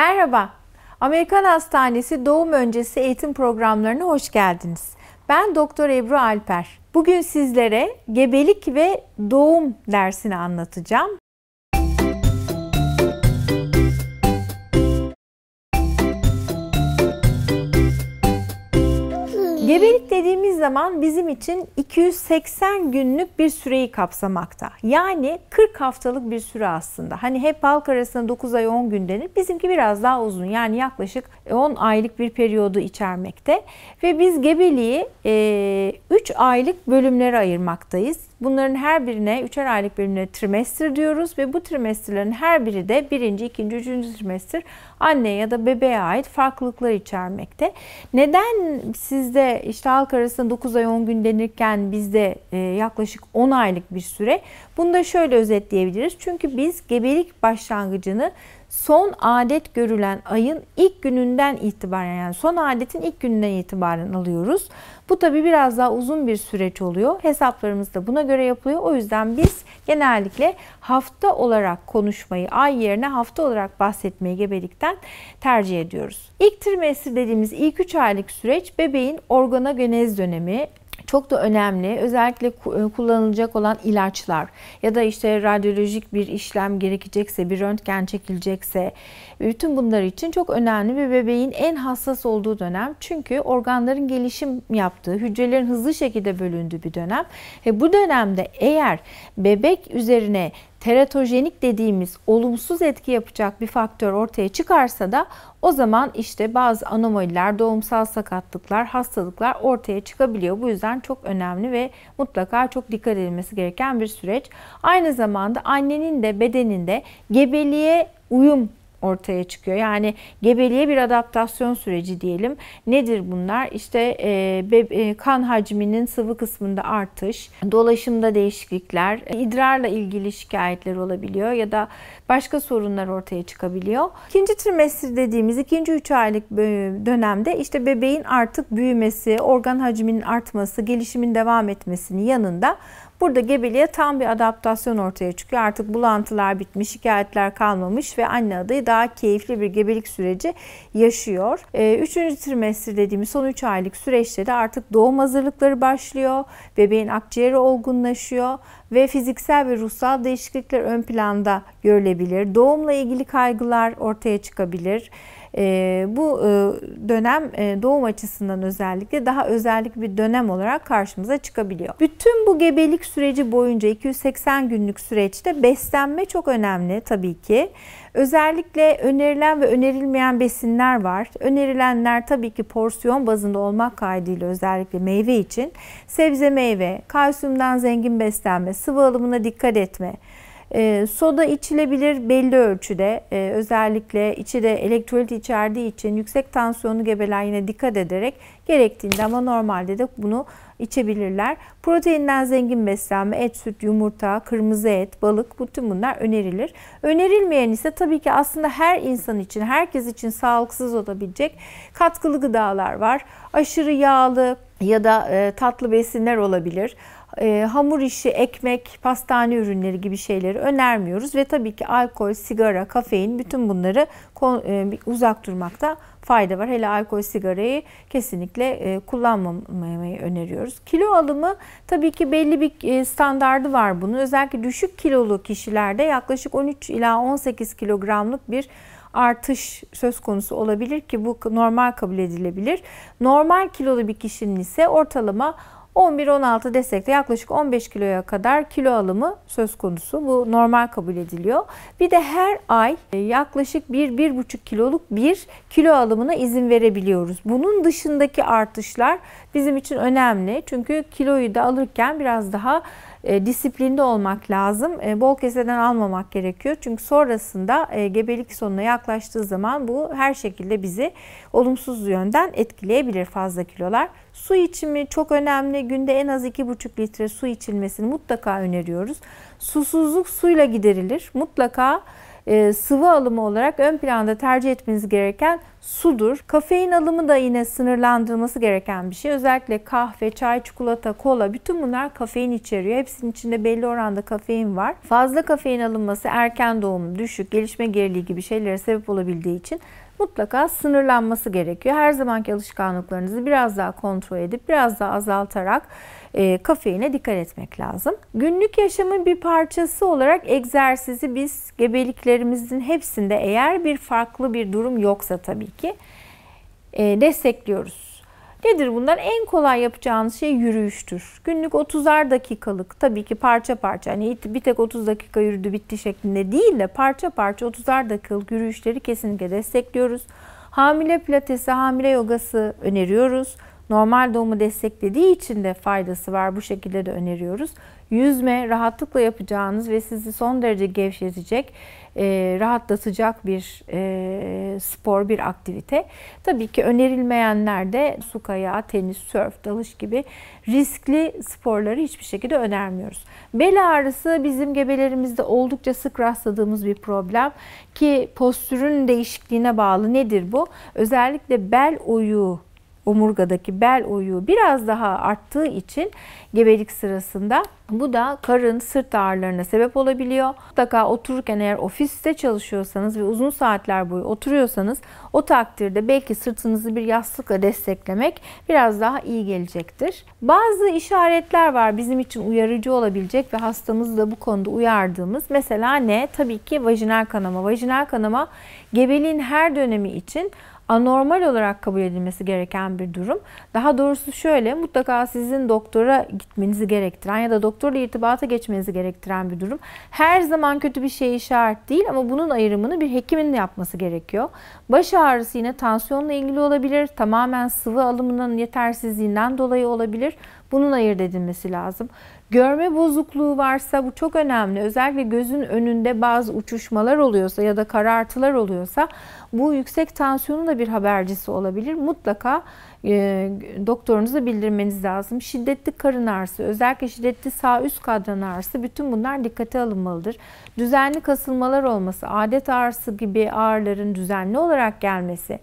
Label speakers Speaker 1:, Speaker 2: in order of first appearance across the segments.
Speaker 1: Merhaba, Amerikan Hastanesi Doğum Öncesi Eğitim Programlarına hoş geldiniz. Ben Doktor Ebru Alper. Bugün sizlere gebelik ve doğum dersini anlatacağım. Gebelik dediğimiz zaman bizim için 280 günlük bir süreyi kapsamakta. Yani 40 haftalık bir süre aslında. Hani hep halk arasında 9 ay 10 gün denir. Bizimki biraz daha uzun. Yani yaklaşık 10 e, aylık bir periyodu içermekte. Ve biz gebeliği 3 e, aylık bölümlere ayırmaktayız. Bunların her birine üçer aylık birine trimester diyoruz ve bu trimesterlerin her biri de birinci, ikinci, üçüncü trimester anne ya da bebeğe ait farklılıklar içermekte. Neden sizde işte halk arasında 9 ay 10 gün denirken bizde e, yaklaşık 10 aylık bir süre? Bunu da şöyle özetleyebiliriz. Çünkü biz gebelik başlangıcını son adet görülen ayın ilk gününden itibaren yani son adetin ilk gününden itibaren alıyoruz. Bu tabi biraz daha uzun bir süreç oluyor. Hesaplarımız da buna göre yapılıyor. O yüzden biz genellikle hafta olarak konuşmayı ay yerine hafta olarak bahsetmeyi gebelikten tercih ediyoruz. İlk trimester dediğimiz ilk 3 aylık süreç bebeğin organogenez dönemi, çok da önemli. Özellikle e, kullanılacak olan ilaçlar ya da işte radyolojik bir işlem gerekecekse, bir röntgen çekilecekse bütün bunlar için çok önemli bir bebeğin en hassas olduğu dönem. Çünkü organların gelişim yaptığı, hücrelerin hızlı şekilde bölündüğü bir dönem. Ve bu dönemde eğer bebek üzerine teratojenik dediğimiz olumsuz etki yapacak bir faktör ortaya çıkarsa da o zaman işte bazı anomaliler, doğumsal sakatlıklar, hastalıklar ortaya çıkabiliyor. Bu yüzden çok önemli ve mutlaka çok dikkat edilmesi gereken bir süreç. Aynı zamanda annenin de bedeninde gebeliğe uyum ortaya çıkıyor. Yani gebeliğe bir adaptasyon süreci diyelim. Nedir bunlar? İşte e, be, e, kan hacminin sıvı kısmında artış, dolaşımda değişiklikler, e, idrarla ilgili şikayetler olabiliyor ya da başka sorunlar ortaya çıkabiliyor. İkinci trimester dediğimiz ikinci üç aylık dönemde işte bebeğin artık büyümesi, organ hacminin artması, gelişimin devam etmesinin yanında Burada gebeliğe tam bir adaptasyon ortaya çıkıyor. Artık bulantılar bitmiş, şikayetler kalmamış ve anne adayı daha keyifli bir gebelik süreci yaşıyor. Ee, üçüncü trimester dediğimiz son 3 aylık süreçte de artık doğum hazırlıkları başlıyor. Bebeğin akciğeri olgunlaşıyor ve fiziksel ve ruhsal değişiklikler ön planda görülebilir. Doğumla ilgili kaygılar ortaya çıkabilir. Ee, bu e, dönem e, doğum açısından özellikle daha özellikli bir dönem olarak karşımıza çıkabiliyor. Bütün bu gebelik süreci boyunca 280 günlük süreçte beslenme çok önemli tabii ki. Özellikle önerilen ve önerilmeyen besinler var. Önerilenler tabii ki porsiyon bazında olmak kaydıyla özellikle meyve için sebze meyve, kalsiyumdan zengin beslenme, sıvı alımına dikkat etme, e, soda içilebilir belli ölçüde. E, özellikle içi de elektrolit içerdiği için yüksek tansiyonlu gebeler yine dikkat ederek gerektiğinde ama normalde de bunu içebilirler. Proteinden zengin beslenme, et, süt, yumurta, kırmızı et, balık bütün bunlar önerilir. Önerilmeyen ise tabii ki aslında her insan için, herkes için sağlıksız olabilecek katkılı gıdalar var. Aşırı yağlı ya da e, tatlı besinler olabilir e, hamur işi, ekmek, pastane ürünleri gibi şeyleri önermiyoruz ve tabii ki alkol, sigara, kafein bütün bunları e, uzak durmakta fayda var. Hele alkol sigarayı kesinlikle e, kullanmamayı öneriyoruz. Kilo alımı tabii ki belli bir e, standardı var bunun. Özellikle düşük kilolu kişilerde yaklaşık 13 ila 18 kilogramlık bir artış söz konusu olabilir ki bu normal kabul edilebilir. Normal kilolu bir kişinin ise ortalama 11-16 destekte yaklaşık 15 kiloya kadar kilo alımı söz konusu. Bu normal kabul ediliyor. Bir de her ay e, yaklaşık 1-1,5 kiloluk bir kilo alımına izin verebiliyoruz. Bunun dışındaki artışlar bizim için önemli. Çünkü kiloyu da alırken biraz daha e, disiplinde olmak lazım. E, bol keseden almamak gerekiyor. Çünkü sonrasında e, gebelik sonuna yaklaştığı zaman bu her şekilde bizi olumsuz yönden etkileyebilir fazla kilolar. Su içimi çok önemli. Günde en az 2,5 litre su içilmesini mutlaka öneriyoruz. Susuzluk suyla giderilir. Mutlaka sıvı alımı olarak ön planda tercih etmeniz gereken sudur. Kafein alımı da yine sınırlandırılması gereken bir şey. Özellikle kahve, çay, çikolata, kola bütün bunlar kafein içeriyor. Hepsinin içinde belli oranda kafein var. Fazla kafein alınması erken doğum, düşük, gelişme geriliği gibi şeylere sebep olabildiği için mutlaka sınırlanması gerekiyor. Her zamanki alışkanlıklarınızı biraz daha kontrol edip biraz daha azaltarak e, kafeine dikkat etmek lazım. Günlük yaşamın bir parçası olarak egzersizi biz gebeliklerimizin hepsinde eğer bir farklı bir durum yoksa tabii ki e, destekliyoruz. Nedir bunlar? En kolay yapacağınız şey yürüyüştür. Günlük 30'ar dakikalık tabii ki parça parça hani bir tek 30 dakika yürüdü bitti şeklinde değil de parça parça 30'ar dakikalık yürüyüşleri kesinlikle destekliyoruz. Hamile pilatesi, hamile yogası öneriyoruz normal doğumu desteklediği için de faydası var. Bu şekilde de öneriyoruz. Yüzme rahatlıkla yapacağınız ve sizi son derece gevşetecek, e, rahatlatacak bir e, spor, bir aktivite. Tabii ki önerilmeyenler de su kayağı, tenis, sörf, dalış gibi riskli sporları hiçbir şekilde önermiyoruz. Bel ağrısı bizim gebelerimizde oldukça sık rastladığımız bir problem ki postürün değişikliğine bağlı. Nedir bu? Özellikle bel oyu omurgadaki bel oyuğu biraz daha arttığı için gebelik sırasında bu da karın sırt ağrılarına sebep olabiliyor. Mutlaka otururken eğer ofiste çalışıyorsanız ve uzun saatler boyu oturuyorsanız o takdirde belki sırtınızı bir yastıkla desteklemek biraz daha iyi gelecektir. Bazı işaretler var bizim için uyarıcı olabilecek ve hastamızı da bu konuda uyardığımız. Mesela ne? Tabii ki vajinal kanama. Vajinal kanama gebeliğin her dönemi için anormal olarak kabul edilmesi gereken bir durum. Daha doğrusu şöyle mutlaka sizin doktora gitmenizi gerektiren ya da doktorla irtibata geçmenizi gerektiren bir durum. Her zaman kötü bir şey işaret değil ama bunun ayrımını bir hekimin de yapması gerekiyor. Baş ağrısı yine tansiyonla ilgili olabilir. Tamamen sıvı alımının yetersizliğinden dolayı olabilir. Bunun ayırt edilmesi lazım. Görme bozukluğu varsa bu çok önemli. Özellikle gözün önünde bazı uçuşmalar oluyorsa ya da karartılar oluyorsa bu yüksek tansiyonun da bir habercisi olabilir. Mutlaka e, doktorunuza bildirmeniz lazım. Şiddetli karın ağrısı, özellikle şiddetli sağ üst kadran ağrısı bütün bunlar dikkate alınmalıdır. Düzenli kasılmalar olması, adet ağrısı gibi ağrıların düzenli olarak gelmesi,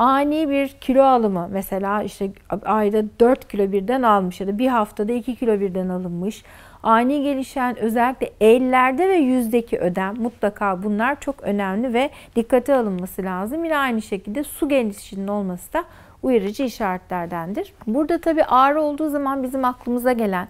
Speaker 1: ani bir kilo alımı mesela işte ayda 4 kilo birden almış ya da bir haftada 2 kilo birden alınmış. Ani gelişen özellikle ellerde ve yüzdeki ödem mutlaka bunlar çok önemli ve dikkate alınması lazım. Yine aynı şekilde su genişliğinin olması da uyarıcı işaretlerdendir. Burada tabi ağrı olduğu zaman bizim aklımıza gelen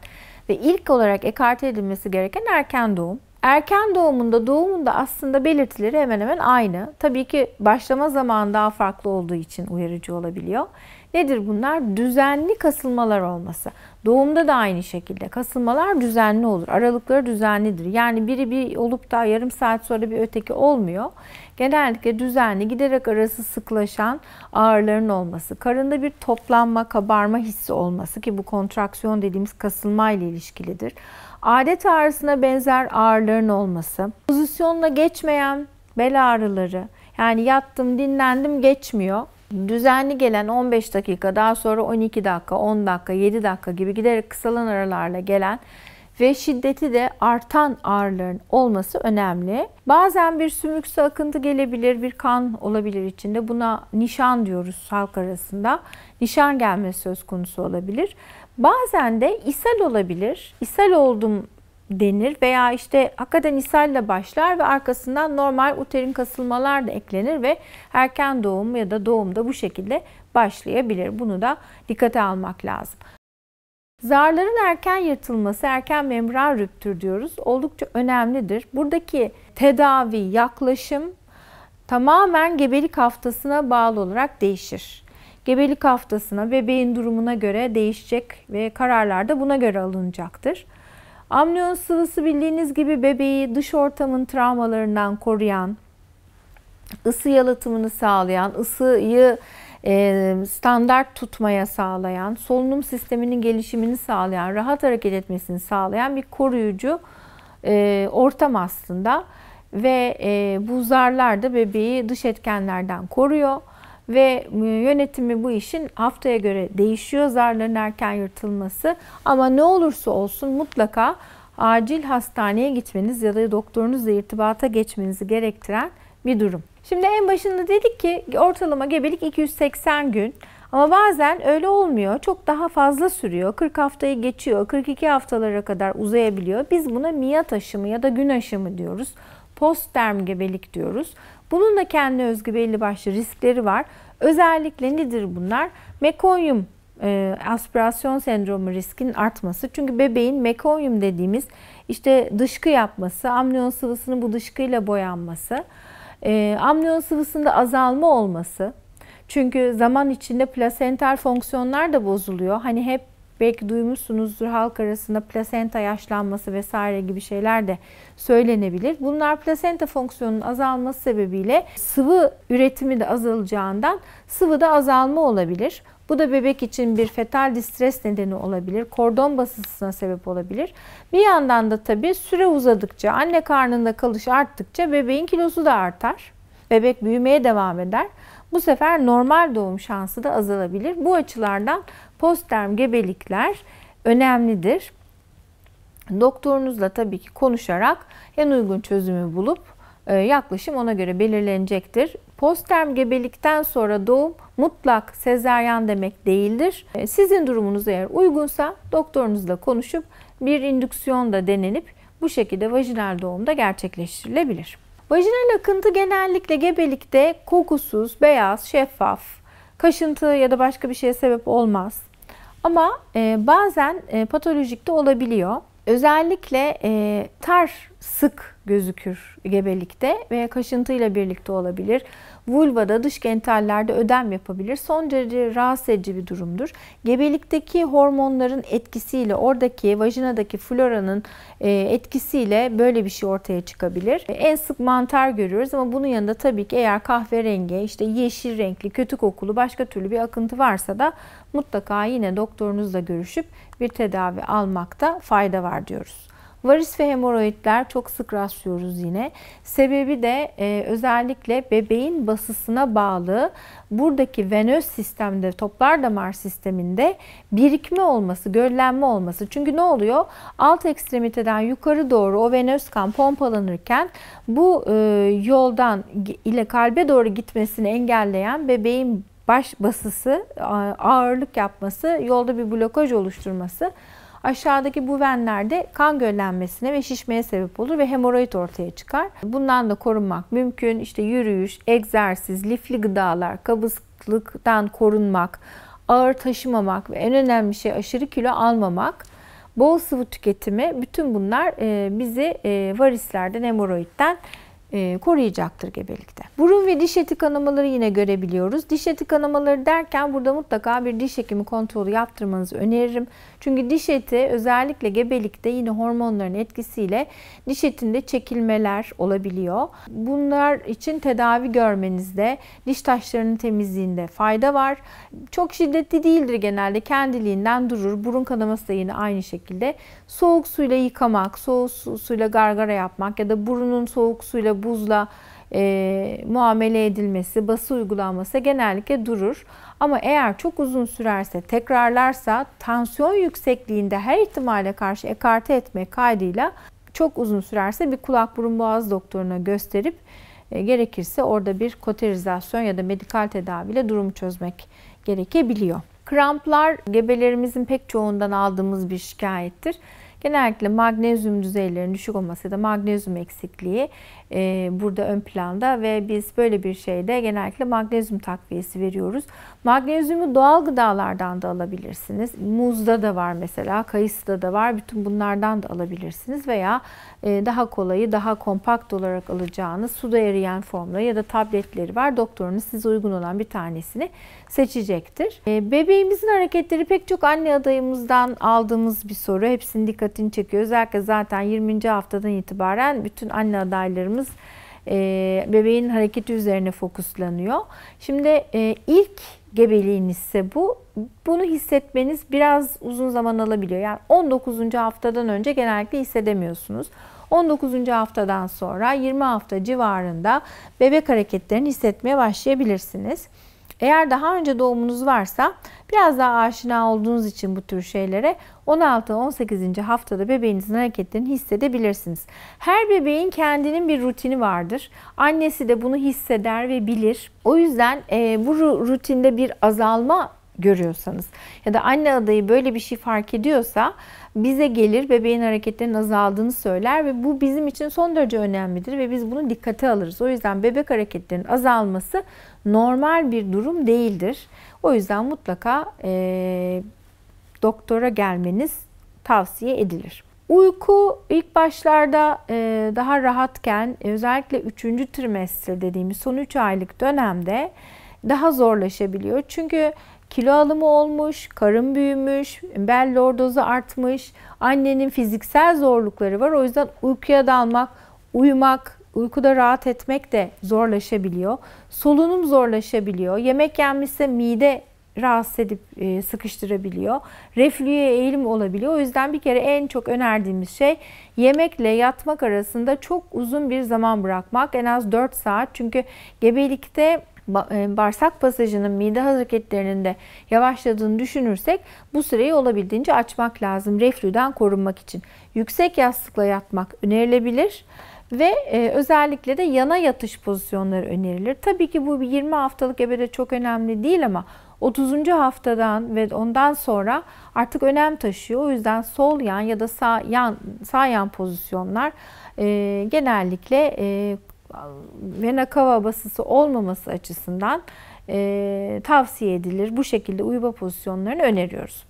Speaker 1: ve ilk olarak ekarte edilmesi gereken erken doğum. Erken doğumunda doğumunda aslında belirtileri hemen hemen aynı. Tabii ki başlama zamanı daha farklı olduğu için uyarıcı olabiliyor. Nedir bunlar? Düzenli kasılmalar olması. Doğumda da aynı şekilde kasılmalar düzenli olur. Aralıkları düzenlidir. Yani biri bir olup da yarım saat sonra bir öteki olmuyor. Genellikle düzenli giderek arası sıklaşan ağrıların olması, karında bir toplanma, kabarma hissi olması ki bu kontraksiyon dediğimiz kasılma ile ilişkilidir adet ağrısına benzer ağrıların olması, pozisyonla geçmeyen bel ağrıları, yani yattım, dinlendim geçmiyor. Düzenli gelen 15 dakika, daha sonra 12 dakika, 10 dakika, 7 dakika gibi giderek kısalan aralarla gelen ve şiddeti de artan ağrıların olması önemli. Bazen bir sümüksü akıntı gelebilir, bir kan olabilir içinde. Buna nişan diyoruz halk arasında. Nişan gelmesi söz konusu olabilir. Bazen de ishal olabilir. İshal oldum denir veya işte hakikaten ishalle başlar ve arkasından normal uterin kasılmalar da eklenir ve erken doğum ya da doğumda bu şekilde başlayabilir. Bunu da dikkate almak lazım. Zarların erken yırtılması, erken membran rüptür diyoruz. Oldukça önemlidir. Buradaki tedavi, yaklaşım tamamen gebelik haftasına bağlı olarak değişir gebelik haftasına, bebeğin durumuna göre değişecek ve kararlar da buna göre alınacaktır. Amniyon sıvısı bildiğiniz gibi bebeği dış ortamın travmalarından koruyan, ısı yalıtımını sağlayan, ısıyı e, standart tutmaya sağlayan, solunum sisteminin gelişimini sağlayan, rahat hareket etmesini sağlayan bir koruyucu e, ortam aslında. Ve e, bu zarlar da bebeği dış etkenlerden koruyor ve e, yönetimi bu işin haftaya göre değişiyor zarların erken yırtılması ama ne olursa olsun mutlaka acil hastaneye gitmeniz ya da doktorunuzla irtibata geçmenizi gerektiren bir durum. Şimdi en başında dedik ki ortalama gebelik 280 gün. Ama bazen öyle olmuyor. Çok daha fazla sürüyor. 40 haftayı geçiyor. 42 haftalara kadar uzayabiliyor. Biz buna miyat aşımı ya da gün aşımı diyoruz. Postterm gebelik diyoruz. Bunun da kendine özgü belli başlı riskleri var. Özellikle nedir bunlar? Mekonyum e, aspirasyon sendromu riskinin artması. Çünkü bebeğin mekonyum dediğimiz işte dışkı yapması, amniyon sıvısının bu dışkıyla boyanması, e, amniyon sıvısında azalma olması. Çünkü zaman içinde plasental fonksiyonlar da bozuluyor. Hani hep belki duymuşsunuzdur halk arasında plasenta yaşlanması vesaire gibi şeyler de söylenebilir. Bunlar plasenta fonksiyonunun azalması sebebiyle sıvı üretimi de azalacağından sıvı da azalma olabilir. Bu da bebek için bir fetal distres nedeni olabilir. Kordon basısına sebep olabilir. Bir yandan da tabii süre uzadıkça, anne karnında kalış arttıkça bebeğin kilosu da artar. Bebek büyümeye devam eder. Bu sefer normal doğum şansı da azalabilir. Bu açılardan postterm gebelikler önemlidir. Doktorunuzla tabii ki konuşarak en uygun çözümü bulup e, yaklaşım ona göre belirlenecektir. Postterm gebelikten sonra doğum mutlak sezeryan demek değildir. E, sizin durumunuz eğer uygunsa doktorunuzla konuşup bir indüksiyon da denenip bu şekilde vajinal doğum da gerçekleştirilebilir. Vajinal akıntı genellikle gebelikte kokusuz, beyaz, şeffaf, kaşıntı ya da başka bir şeye sebep olmaz. Ama e, bazen e, patolojik de olabiliyor. Özellikle e, tar sık gözükür gebelikte ve kaşıntıyla birlikte olabilir vulvada dış genitallerde ödem yapabilir. Son derece rahatsız edici bir durumdur. Gebelikteki hormonların etkisiyle oradaki vajinadaki floranın e, etkisiyle böyle bir şey ortaya çıkabilir. E, en sık mantar görüyoruz ama bunun yanında tabii ki eğer kahverengi, işte yeşil renkli, kötü kokulu başka türlü bir akıntı varsa da mutlaka yine doktorunuzla görüşüp bir tedavi almakta fayda var diyoruz. Varis ve hemoroidler çok sık rastlıyoruz yine. Sebebi de e, özellikle bebeğin basısına bağlı buradaki venöz sistemde, toplar damar sisteminde birikme olması, göllenme olması. Çünkü ne oluyor? Alt ekstremiteden yukarı doğru o venöz kan pompalanırken bu e, yoldan ile kalbe doğru gitmesini engelleyen bebeğin baş basısı, ağırlık yapması, yolda bir blokaj oluşturması Aşağıdaki bu venlerde kan göllenmesine ve şişmeye sebep olur ve hemoroid ortaya çıkar. Bundan da korunmak mümkün. İşte yürüyüş, egzersiz, lifli gıdalar, kabızlıktan korunmak, ağır taşımamak ve en önemli şey aşırı kilo almamak, bol sıvı tüketimi bütün bunlar e, bizi e, varislerden, hemoroidden e, koruyacaktır gebelikte. Burun ve diş eti kanamaları yine görebiliyoruz. Diş eti kanamaları derken burada mutlaka bir diş hekimi kontrolü yaptırmanızı öneririm. Çünkü diş eti özellikle gebelikte yine hormonların etkisiyle diş etinde çekilmeler olabiliyor. Bunlar için tedavi görmenizde diş taşlarının temizliğinde fayda var. Çok şiddetli değildir genelde kendiliğinden durur. Burun kanaması da yine aynı şekilde soğuk suyla yıkamak, soğuk suyla gargara yapmak ya da burunun soğuk suyla buzla e, muamele edilmesi, bası uygulanması genellikle durur. Ama eğer çok uzun sürerse, tekrarlarsa tansiyon yüksekliğinde her ihtimale karşı ekarte etmek kaydıyla çok uzun sürerse bir kulak burun boğaz doktoruna gösterip e, gerekirse orada bir koterizasyon ya da medikal tedaviyle durumu çözmek gerekebiliyor. Kramplar gebelerimizin pek çoğundan aldığımız bir şikayettir. Genellikle magnezyum düzeylerinin düşük olması ya da magnezyum eksikliği e, burada ön planda ve biz böyle bir şeyde genellikle magnezyum takviyesi veriyoruz. Magnezyumu doğal gıdalardan da alabilirsiniz. Muzda da var mesela, kayısıda da var. Bütün bunlardan da alabilirsiniz veya e, daha kolayı, daha kompakt olarak alacağınız suda eriyen formla ya da tabletleri var. Doktorunuz size uygun olan bir tanesini seçecektir. E, bebeğimizin hareketleri pek çok anne adayımızdan aldığımız bir soru. Hepsinin dikkatini çekiyor. Özellikle zaten 20. haftadan itibaren bütün anne adaylarımız çalışmamız e, bebeğin hareketi üzerine fokuslanıyor. Şimdi e, ilk gebeliğinizse bu. Bunu hissetmeniz biraz uzun zaman alabiliyor. Yani 19. haftadan önce genellikle hissedemiyorsunuz. 19. haftadan sonra 20 hafta civarında bebek hareketlerini hissetmeye başlayabilirsiniz. Eğer daha önce doğumunuz varsa biraz daha aşina olduğunuz için bu tür şeylere 16-18. haftada bebeğinizin hareketlerini hissedebilirsiniz. Her bebeğin kendinin bir rutini vardır. Annesi de bunu hisseder ve bilir. O yüzden e, bu rutinde bir azalma görüyorsanız ya da anne adayı böyle bir şey fark ediyorsa bize gelir bebeğin hareketlerinin azaldığını söyler ve bu bizim için son derece önemlidir ve biz bunu dikkate alırız. O yüzden bebek hareketlerinin azalması normal bir durum değildir. O yüzden mutlaka e, doktora gelmeniz tavsiye edilir. Uyku ilk başlarda e, daha rahatken özellikle 3. trimestre dediğimiz son 3 aylık dönemde daha zorlaşabiliyor. Çünkü kilo alımı olmuş, karın büyümüş, bel lordozu artmış, annenin fiziksel zorlukları var. O yüzden uykuya dalmak, uyumak, uykuda rahat etmek de zorlaşabiliyor. Solunum zorlaşabiliyor. Yemek yenmişse mide rahatsız edip e, sıkıştırabiliyor. Reflüye eğilim olabiliyor. O yüzden bir kere en çok önerdiğimiz şey yemekle yatmak arasında çok uzun bir zaman bırakmak. En az 4 saat. Çünkü gebelikte e, bağırsak pasajının mide hareketlerinin de yavaşladığını düşünürsek bu süreyi olabildiğince açmak lazım reflüden korunmak için. Yüksek yastıkla yatmak önerilebilir ve e, özellikle de yana yatış pozisyonları önerilir. Tabii ki bu 20 haftalık ebede çok önemli değil ama 30. haftadan ve ondan sonra artık önem taşıyor. O yüzden sol yan ya da sağ yan sağ yan pozisyonlar e, genellikle e, vena cava basısı olmaması açısından e, tavsiye edilir. Bu şekilde uyuma pozisyonlarını öneriyoruz.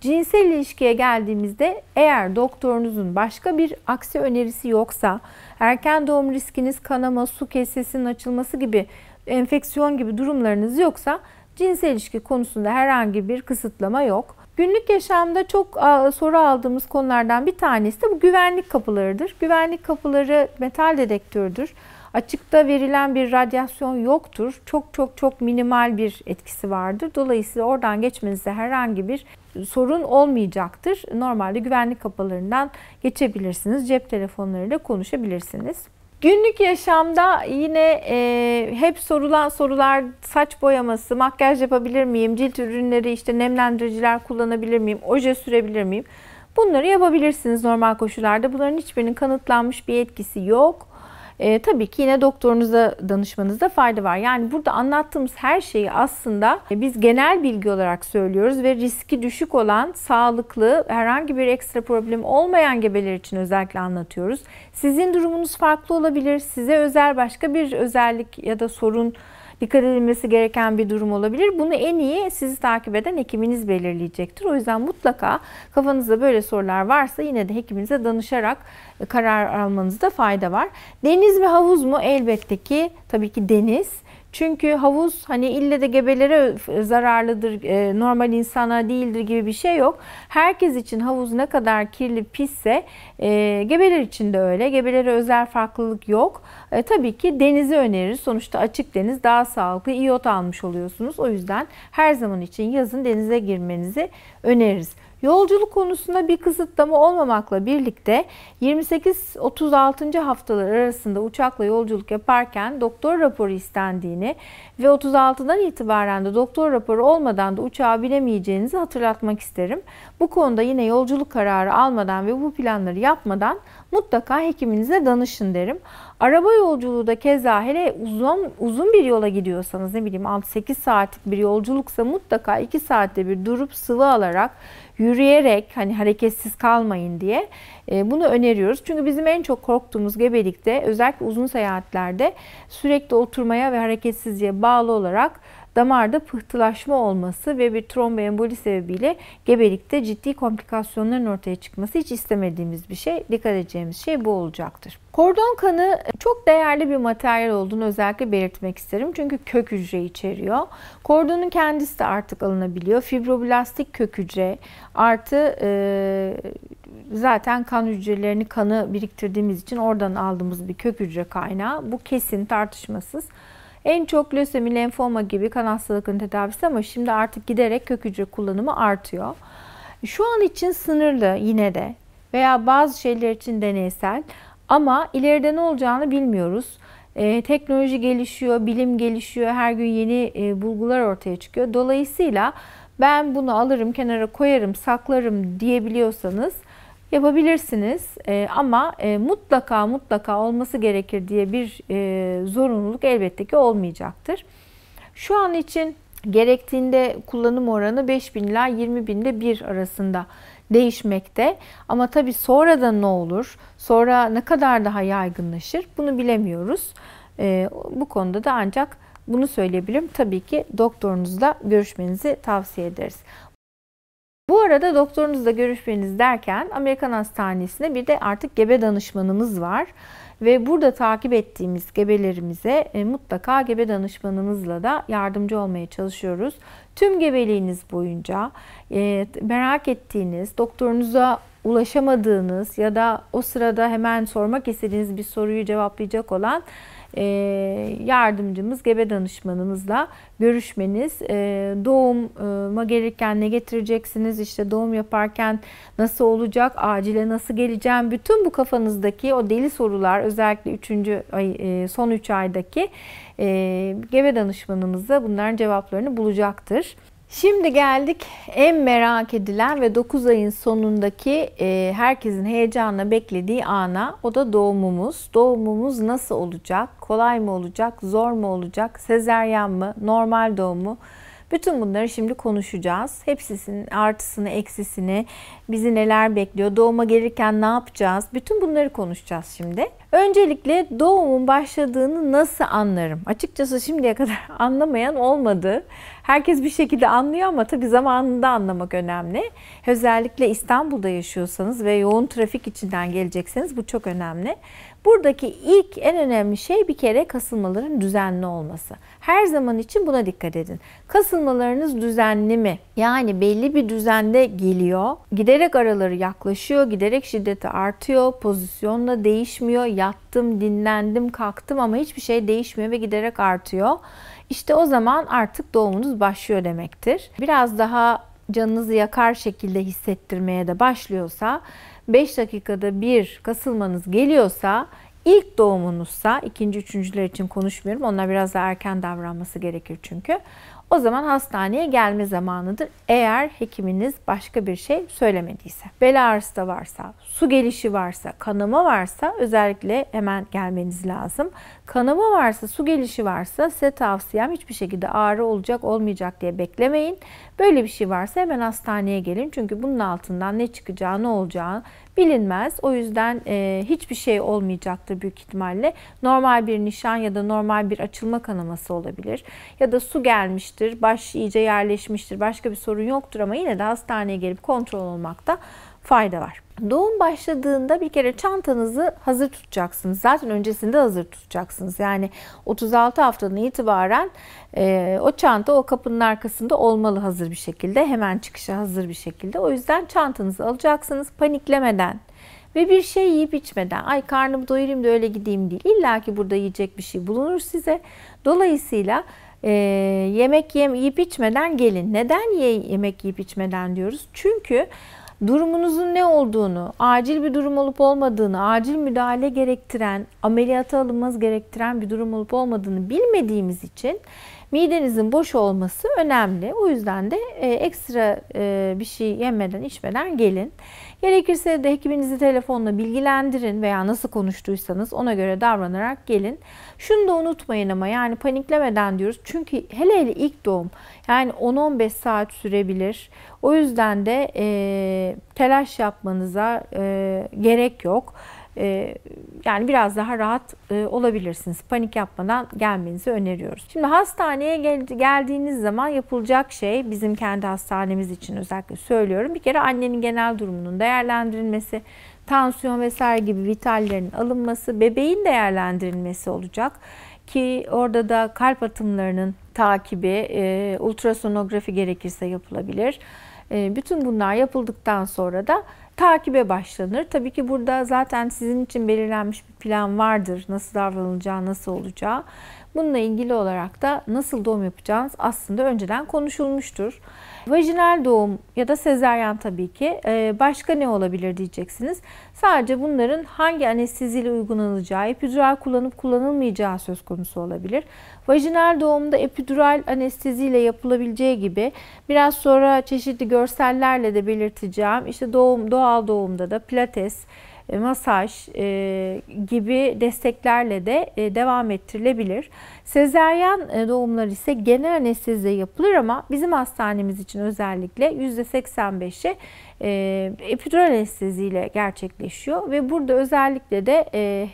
Speaker 1: Cinsel ilişkiye geldiğimizde eğer doktorunuzun başka bir aksi önerisi yoksa erken doğum riskiniz kanama, su kesesinin açılması gibi enfeksiyon gibi durumlarınız yoksa cinsel ilişki konusunda herhangi bir kısıtlama yok. Günlük yaşamda çok soru aldığımız konulardan bir tanesi de bu güvenlik kapılarıdır. Güvenlik kapıları metal detektördür. Açıkta verilen bir radyasyon yoktur. Çok çok çok minimal bir etkisi vardır. Dolayısıyla oradan geçmenizde herhangi bir sorun olmayacaktır. Normalde güvenlik kapılarından geçebilirsiniz. Cep telefonlarıyla konuşabilirsiniz. Günlük yaşamda yine e, hep sorulan sorular saç boyaması, makyaj yapabilir miyim, cilt ürünleri işte nemlendiriciler kullanabilir miyim, oje sürebilir miyim? Bunları yapabilirsiniz normal koşullarda. Bunların hiçbirinin kanıtlanmış bir etkisi yok. E, tabii ki yine doktorunuza danışmanızda fayda var. Yani burada anlattığımız her şeyi aslında e, biz genel bilgi olarak söylüyoruz ve riski düşük olan, sağlıklı, herhangi bir ekstra problem olmayan gebeler için özellikle anlatıyoruz. Sizin durumunuz farklı olabilir. Size özel başka bir özellik ya da sorun dikkat edilmesi gereken bir durum olabilir. Bunu en iyi sizi takip eden hekiminiz belirleyecektir. O yüzden mutlaka kafanızda böyle sorular varsa yine de hekiminize danışarak e, karar almanızda fayda var. Deniz mi havuz mu? Elbette ki tabii ki deniz. Çünkü havuz hani ille de gebelere zararlıdır, e, normal insana değildir gibi bir şey yok. Herkes için havuz ne kadar kirli pisse e, gebeler için de öyle. Gebelere özel farklılık yok. E, tabii ki denizi öneririz. Sonuçta açık deniz daha sağlıklı. İyot almış oluyorsunuz. O yüzden her zaman için yazın denize girmenizi öneririz. Yolculuk konusunda bir kısıtlama olmamakla birlikte 28-36. haftalar arasında uçakla yolculuk yaparken doktor raporu istendiğini ve 36'dan itibaren de doktor raporu olmadan da uçağa binemeyeceğinizi hatırlatmak isterim. Bu konuda yine yolculuk kararı almadan ve bu planları yapmadan mutlaka hekiminize danışın derim. Araba yolculuğu da keza hele uzun uzun bir yola gidiyorsanız ne bileyim 6-8 saatlik bir yolculuksa mutlaka 2 saatte bir durup sıvı alarak yürüyerek hani hareketsiz kalmayın diye e, bunu öneriyoruz. Çünkü bizim en çok korktuğumuz gebelikte özellikle uzun seyahatlerde sürekli oturmaya ve hareketsizliğe bağlı olarak damarda pıhtılaşma olması ve bir tromboemboli sebebiyle gebelikte ciddi komplikasyonların ortaya çıkması hiç istemediğimiz bir şey. Dikkat edeceğimiz şey bu olacaktır. Kordon kanı çok değerli bir materyal olduğunu özellikle belirtmek isterim. Çünkü kök hücre içeriyor. Kordonun kendisi de artık alınabiliyor. Fibroblastik kök hücre artı e, zaten kan hücrelerini kanı biriktirdiğimiz için oradan aldığımız bir kök hücre kaynağı. Bu kesin tartışmasız. En çok lösemi, lenfoma gibi kan hastalıklarının tedavisi ama şimdi artık giderek kök hücre kullanımı artıyor. Şu an için sınırlı yine de veya bazı şeyler için deneysel ama ileride ne olacağını bilmiyoruz. E, teknoloji gelişiyor, bilim gelişiyor, her gün yeni e, bulgular ortaya çıkıyor. Dolayısıyla ben bunu alırım, kenara koyarım, saklarım diyebiliyorsanız yapabilirsiniz. E, ama e, mutlaka mutlaka olması gerekir diye bir e, zorunluluk elbette ki olmayacaktır. Şu an için gerektiğinde kullanım oranı 5000 ila 20.000'de 1 arasında değişmekte. Ama tabii sonradan ne olur? Sonra ne kadar daha yaygınlaşır? Bunu bilemiyoruz. E, bu konuda da ancak bunu söyleyebilirim. Tabii ki doktorunuzla görüşmenizi tavsiye ederiz. Bu arada doktorunuzla görüşmeniz derken Amerikan Hastanesinde bir de artık gebe danışmanımız var. Ve burada takip ettiğimiz gebelerimize e, mutlaka gebe danışmanımızla da yardımcı olmaya çalışıyoruz. Tüm gebeliğiniz boyunca e, merak ettiğiniz, doktorunuza ulaşamadığınız ya da o sırada hemen sormak istediğiniz bir soruyu cevaplayacak olan ee, yardımcımız, gebe danışmanımızla görüşmeniz, e, doğuma e, gelirken ne getireceksiniz, işte doğum yaparken nasıl olacak, acile nasıl geleceğim, bütün bu kafanızdaki o deli sorular özellikle 3. ay, e, son 3 aydaki gebe danışmanımızda bunların cevaplarını bulacaktır. Şimdi geldik en merak edilen ve 9 ayın sonundaki e, herkesin heyecanla beklediği ana. O da doğumumuz. Doğumumuz nasıl olacak? Kolay mı olacak? Zor mu olacak? Sezeryan mı? Normal doğum mu? Bütün bunları şimdi konuşacağız. Hepsinin artısını, eksisini, bizi neler bekliyor, doğuma gelirken ne yapacağız? Bütün bunları konuşacağız şimdi. Öncelikle doğumun başladığını nasıl anlarım? Açıkçası şimdiye kadar anlamayan olmadı. Herkes bir şekilde anlıyor ama tabii zamanında anlamak önemli. Özellikle İstanbul'da yaşıyorsanız ve yoğun trafik içinden gelecekseniz bu çok önemli. Buradaki ilk en önemli şey bir kere kasılmaların düzenli olması. Her zaman için buna dikkat edin. Kasılmalarınız düzenli mi? Yani belli bir düzende geliyor. Giderek araları yaklaşıyor, giderek şiddeti artıyor, pozisyonla değişmiyor. Yattım, dinlendim, kalktım ama hiçbir şey değişmiyor ve giderek artıyor. İşte o zaman artık doğumunuz başlıyor demektir. Biraz daha canınızı yakar şekilde hissettirmeye de başlıyorsa 5 dakikada bir kasılmanız geliyorsa ilk doğumunuzsa ikinci üçüncüler için konuşmuyorum. Onlar biraz daha erken davranması gerekir çünkü. O zaman hastaneye gelme zamanıdır eğer hekiminiz başka bir şey söylemediyse. Bel ağrısı da varsa, su gelişi varsa, kanama varsa özellikle hemen gelmeniz lazım. Kanama varsa, su gelişi varsa size tavsiyem hiçbir şekilde ağrı olacak olmayacak diye beklemeyin. Böyle bir şey varsa hemen hastaneye gelin. Çünkü bunun altından ne çıkacağı ne olacağı bilinmez. O yüzden e, hiçbir şey olmayacaktır büyük ihtimalle. Normal bir nişan ya da normal bir açılma kanaması olabilir. Ya da su gelmiştir, baş iyice yerleşmiştir, başka bir sorun yoktur ama yine de hastaneye gelip kontrol olmakta fayda var. Doğum başladığında bir kere çantanızı hazır tutacaksınız. Zaten öncesinde hazır tutacaksınız. Yani 36 haftadan itibaren e, o çanta o kapının arkasında olmalı hazır bir şekilde. Hemen çıkışa hazır bir şekilde. O yüzden çantanızı alacaksınız paniklemeden ve bir şey yiyip içmeden. Ay karnımı doyurayım da öyle gideyim değil. İlla ki burada yiyecek bir şey bulunur size. Dolayısıyla e, yemek yem, yiyip içmeden gelin. Neden ye, yemek yiyip içmeden diyoruz? Çünkü durumunuzun ne olduğunu, acil bir durum olup olmadığını, acil müdahale gerektiren, ameliyata alınması gerektiren bir durum olup olmadığını bilmediğimiz için midenizin boş olması önemli. O yüzden de e, ekstra e, bir şey yemeden içmeden gelin. Gerekirse de hekiminizi telefonla bilgilendirin veya nasıl konuştuysanız ona göre davranarak gelin. Şunu da unutmayın ama yani paniklemeden diyoruz. Çünkü hele hele ilk doğum yani 10-15 saat sürebilir. O yüzden de e, telaş yapmanıza e, gerek yok e, yani biraz daha rahat e, olabilirsiniz. Panik yapmadan gelmenizi öneriyoruz. Şimdi hastaneye gel geldiğiniz zaman yapılacak şey bizim kendi hastanemiz için özellikle söylüyorum. Bir kere annenin genel durumunun değerlendirilmesi, tansiyon vesaire gibi vitallerin alınması, bebeğin değerlendirilmesi olacak ki orada da kalp atımlarının takibi, e, ultrasonografi gerekirse yapılabilir. E, bütün bunlar yapıldıktan sonra da takibe başlanır. Tabii ki burada zaten sizin için belirlenmiş bir plan vardır. Nasıl davranılacağı, nasıl olacağı. Bununla ilgili olarak da nasıl doğum yapacağınız aslında önceden konuşulmuştur. Vajinal doğum ya da sezeryan tabii ki. Ee, başka ne olabilir diyeceksiniz. Sadece bunların hangi anesteziyle uygulanacağı, epidural kullanıp kullanılmayacağı söz konusu olabilir. Vajinal doğumda epidural anesteziyle yapılabileceği gibi biraz sonra çeşitli görsellerle de belirteceğim. İşte doğum, doğal doğumda da pilates, e, masaj e, gibi desteklerle de e, devam ettirilebilir. Sezeryan e, doğumlar ise genel anestezide yapılır ama bizim hastanemiz için özellikle %85'i e, epidural anesteziyle gerçekleşiyor ve burada özellikle de e,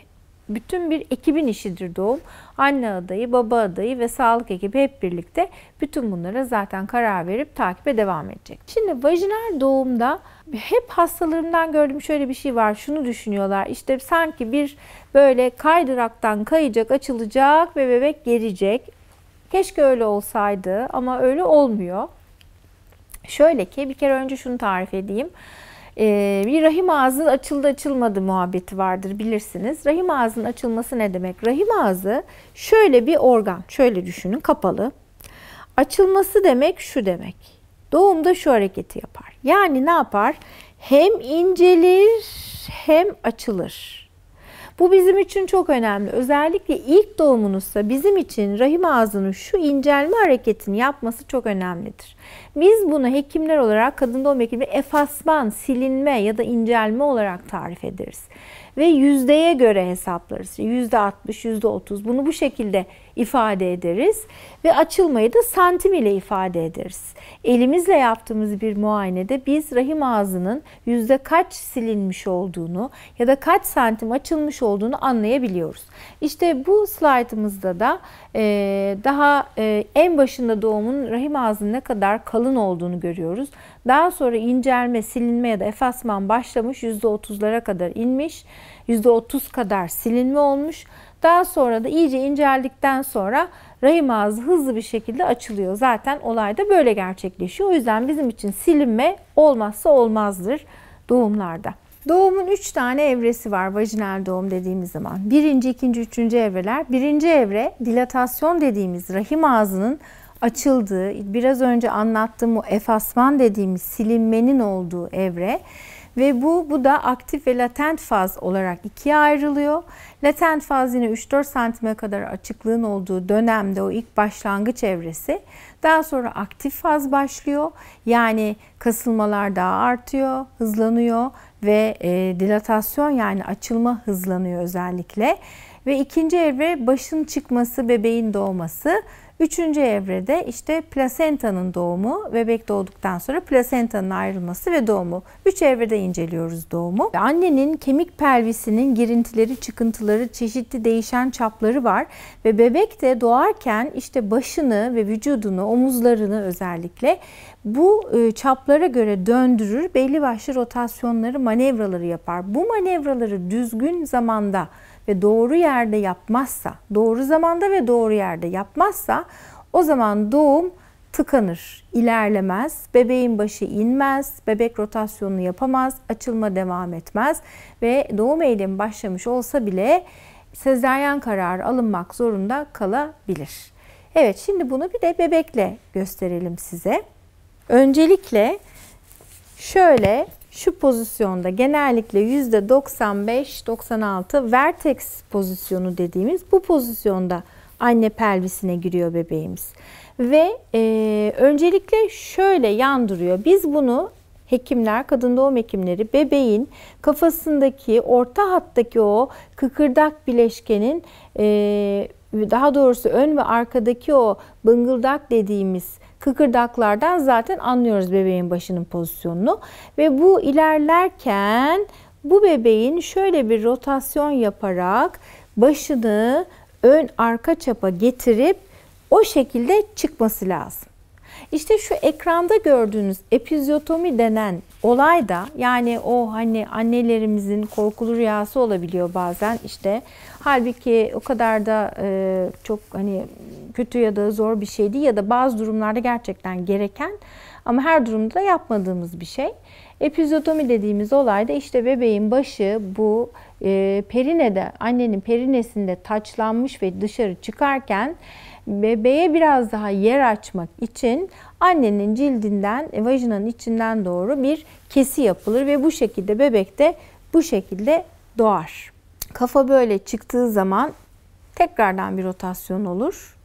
Speaker 1: bütün bir ekibin işidir doğum. Anne adayı, baba adayı ve sağlık ekibi hep birlikte bütün bunlara zaten karar verip takibe devam edecek. Şimdi vajinal doğumda hep hastalarımdan gördüğüm şöyle bir şey var. Şunu düşünüyorlar. İşte sanki bir böyle kaydıraktan kayacak, açılacak ve bebek gelecek. Keşke öyle olsaydı ama öyle olmuyor. Şöyle ki bir kere önce şunu tarif edeyim e, bir rahim ağzı açıldı açılmadı muhabbeti vardır bilirsiniz. Rahim ağzının açılması ne demek? Rahim ağzı şöyle bir organ. Şöyle düşünün kapalı. Açılması demek şu demek. Doğumda şu hareketi yapar. Yani ne yapar? Hem incelir hem açılır. Bu bizim için çok önemli. Özellikle ilk doğumunuzsa bizim için rahim ağzının şu incelme hareketini yapması çok önemlidir. Biz bunu hekimler olarak kadın doğum hekimi efasman, silinme ya da incelme olarak tarif ederiz. Ve yüzdeye göre hesaplarız. Yüzde 60, yüzde 30 bunu bu şekilde ifade ederiz ve açılmayı da santim ile ifade ederiz. Elimizle yaptığımız bir muayenede biz rahim ağzının yüzde kaç silinmiş olduğunu ya da kaç santim açılmış olduğunu anlayabiliyoruz. İşte bu slaytımızda da e, daha e, en başında doğumun rahim ağzının ne kadar kalın olduğunu görüyoruz. Daha sonra incelme, silinme ya da efasman başlamış %30'lara kadar inmiş, %30 kadar silinme olmuş daha sonra da iyice inceldikten sonra rahim ağzı hızlı bir şekilde açılıyor. Zaten olay da böyle gerçekleşiyor. O yüzden bizim için silinme olmazsa olmazdır doğumlarda. Doğumun 3 tane evresi var vajinal doğum dediğimiz zaman. Birinci, ikinci, üçüncü evreler. Birinci evre dilatasyon dediğimiz rahim ağzının açıldığı, biraz önce anlattığım o efasman dediğimiz silinmenin olduğu evre. Ve bu, bu da aktif ve latent faz olarak ikiye ayrılıyor. Latent faz yine 3-4 santime kadar açıklığın olduğu dönemde o ilk başlangıç evresi. Daha sonra aktif faz başlıyor. Yani kasılmalar daha artıyor, hızlanıyor ve e, dilatasyon yani açılma hızlanıyor özellikle. Ve ikinci evre başın çıkması, bebeğin doğması. Üçüncü evrede işte plasentanın doğumu, bebek doğduktan sonra plasentanın ayrılması ve doğumu. Üç evrede inceliyoruz doğumu. Annenin kemik pelvisinin girintileri, çıkıntıları, çeşitli değişen çapları var ve bebek de doğarken işte başını ve vücudunu, omuzlarını özellikle bu e, çaplara göre döndürür, belli başlı rotasyonları, manevraları yapar. Bu manevraları düzgün zamanda ve doğru yerde yapmazsa, doğru zamanda ve doğru yerde yapmazsa o zaman doğum tıkanır, ilerlemez, bebeğin başı inmez, bebek rotasyonunu yapamaz, açılma devam etmez ve doğum eylemi başlamış olsa bile sezeryan kararı alınmak zorunda kalabilir. Evet şimdi bunu bir de bebekle gösterelim size. Öncelikle şöyle şu pozisyonda genellikle %95-96 vertex pozisyonu dediğimiz bu pozisyonda anne pelvisine giriyor bebeğimiz. Ve e, öncelikle şöyle yan duruyor. Biz bunu hekimler, kadın doğum hekimleri bebeğin kafasındaki orta hattaki o kıkırdak bileşkenin e, daha doğrusu ön ve arkadaki o bıngıldak dediğimiz Kıkırdaklardan zaten anlıyoruz bebeğin başının pozisyonunu. Ve bu ilerlerken bu bebeğin şöyle bir rotasyon yaparak başını ön arka çapa getirip o şekilde çıkması lazım. İşte şu ekranda gördüğünüz epizyotomi denen olay da yani o hani annelerimizin korkulu rüyası olabiliyor bazen işte Halbuki o kadar da e, çok hani kötü ya da zor bir şeydi ya da bazı durumlarda gerçekten gereken ama her durumda yapmadığımız bir şey. Epizotomi dediğimiz olayda işte bebeğin başı bu e, perinede, annenin perinesinde taçlanmış ve dışarı çıkarken bebeğe biraz daha yer açmak için annenin cildinden, e, vajinanın içinden doğru bir kesi yapılır ve bu şekilde bebek de bu şekilde doğar. Kafa böyle çıktığı zaman tekrardan bir rotasyon olur.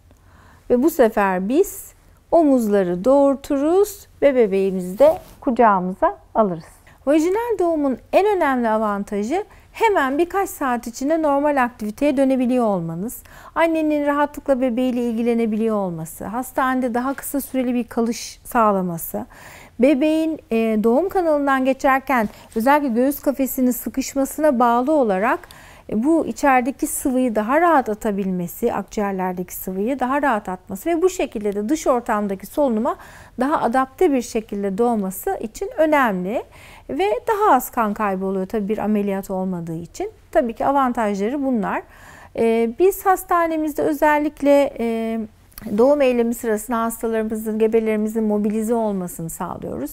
Speaker 1: Ve bu sefer biz omuzları doğurturuz ve bebeğimizi de kucağımıza alırız. Vajinal doğumun en önemli avantajı hemen birkaç saat içinde normal aktiviteye dönebiliyor olmanız. Annenin rahatlıkla bebeğiyle ilgilenebiliyor olması, hastanede daha kısa süreli bir kalış sağlaması, bebeğin e, doğum kanalından geçerken özellikle göğüs kafesinin sıkışmasına bağlı olarak e, bu içerideki sıvıyı daha rahat atabilmesi, akciğerlerdeki sıvıyı daha rahat atması ve bu şekilde de dış ortamdaki solunuma daha adapte bir şekilde doğması için önemli ve daha az kan kaybı oluyor tabii bir ameliyat olmadığı için. Tabii ki avantajları bunlar. E, biz hastanemizde özellikle e, doğum eylemi sırasında hastalarımızın, gebelerimizin mobilize olmasını sağlıyoruz.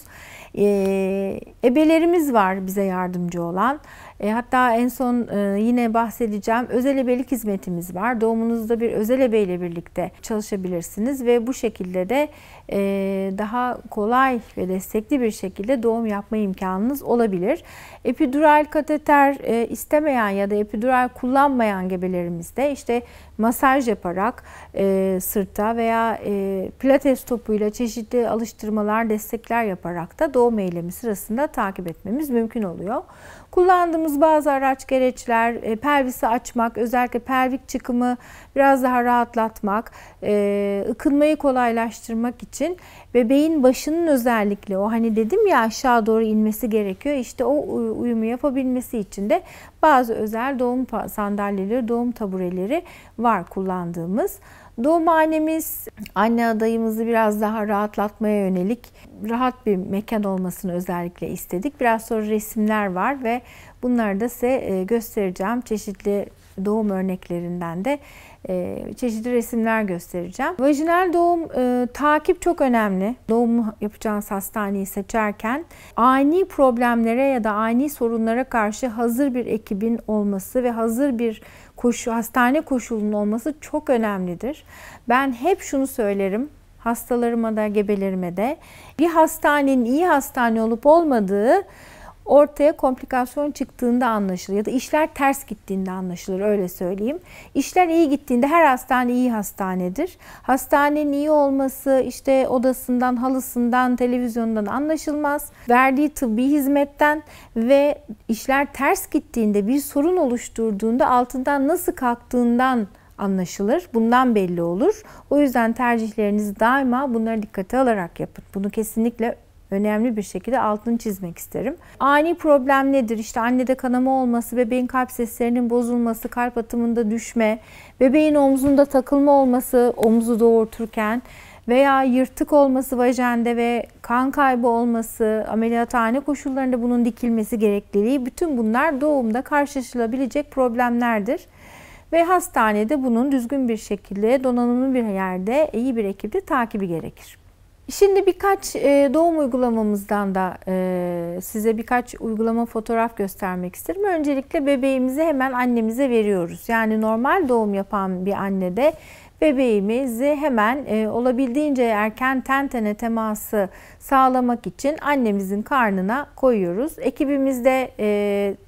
Speaker 1: Ebelerimiz var bize yardımcı olan. E, hatta en son e, yine bahsedeceğim özel ebelik hizmetimiz var. Doğumunuzda bir özel ebeyle birlikte çalışabilirsiniz ve bu şekilde de e, daha kolay ve destekli bir şekilde doğum yapma imkanınız olabilir. Epidural kateter e, istemeyen ya da epidural kullanmayan gebelerimizde işte masaj yaparak e, sırta veya e, pilates topuyla çeşitli alıştırmalar, destekler yaparak da doğum eylemi sırasında takip etmemiz mümkün oluyor. Kullandığımız bazı araç gereçler, e, pelvisi açmak, özellikle pervik çıkımı biraz daha rahatlatmak, e, ıkınmayı kolaylaştırmak için bebeğin başının özellikle o hani dedim ya aşağı doğru inmesi gerekiyor. işte o uyumu yapabilmesi için de bazı özel doğum sandalyeleri, doğum tabureleri var kullandığımız. Doğum hanemiz anne adayımızı biraz daha rahatlatmaya yönelik rahat bir mekan olmasını özellikle istedik. Biraz sonra resimler var ve bunları da size e, göstereceğim. Çeşitli doğum örneklerinden de e, çeşitli resimler göstereceğim. Vajinal doğum e, takip çok önemli. Doğum yapacağınız hastaneyi seçerken ani problemlere ya da ani sorunlara karşı hazır bir ekibin olması ve hazır bir koşu, hastane koşulunun olması çok önemlidir. Ben hep şunu söylerim hastalarıma da gebelerime de bir hastanenin iyi hastane olup olmadığı ortaya komplikasyon çıktığında anlaşılır ya da işler ters gittiğinde anlaşılır öyle söyleyeyim. İşler iyi gittiğinde her hastane iyi hastanedir. Hastanenin iyi olması işte odasından, halısından, televizyondan anlaşılmaz. Verdiği tıbbi hizmetten ve işler ters gittiğinde bir sorun oluşturduğunda altından nasıl kalktığından anlaşılır. Bundan belli olur. O yüzden tercihlerinizi daima bunlara dikkate alarak yapın. Bunu kesinlikle önemli bir şekilde altını çizmek isterim. Ani problem nedir? İşte annede kanama olması, bebeğin kalp seslerinin bozulması, kalp atımında düşme, bebeğin omzunda takılma olması omzu doğurturken veya yırtık olması vajende ve kan kaybı olması, ameliyathane koşullarında bunun dikilmesi gerekliliği bütün bunlar doğumda karşılaşılabilecek problemlerdir. Ve hastanede bunun düzgün bir şekilde, donanımlı bir yerde, iyi bir ekiple takibi gerekir. Şimdi birkaç e, doğum uygulamamızdan da e, size birkaç uygulama fotoğraf göstermek isterim. Öncelikle bebeğimizi hemen annemize veriyoruz. Yani normal doğum yapan bir anne de bebeğimizi hemen e, olabildiğince erken ten tene teması sağlamak için annemizin karnına koyuyoruz. Ekibimizde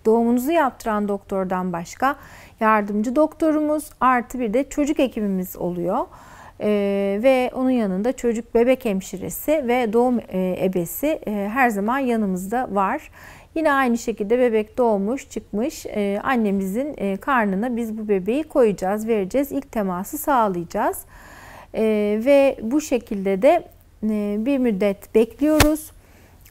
Speaker 1: doğumunuzu yaptıran doktordan başka yardımcı doktorumuz artı bir de çocuk ekibimiz oluyor. Ee, ve onun yanında çocuk bebek hemşiresi ve doğum e, ebesi e, her zaman yanımızda var. Yine aynı şekilde bebek doğmuş, çıkmış. E, annemizin e, karnına biz bu bebeği koyacağız, vereceğiz. ilk teması sağlayacağız. E, ve bu şekilde de e, bir müddet bekliyoruz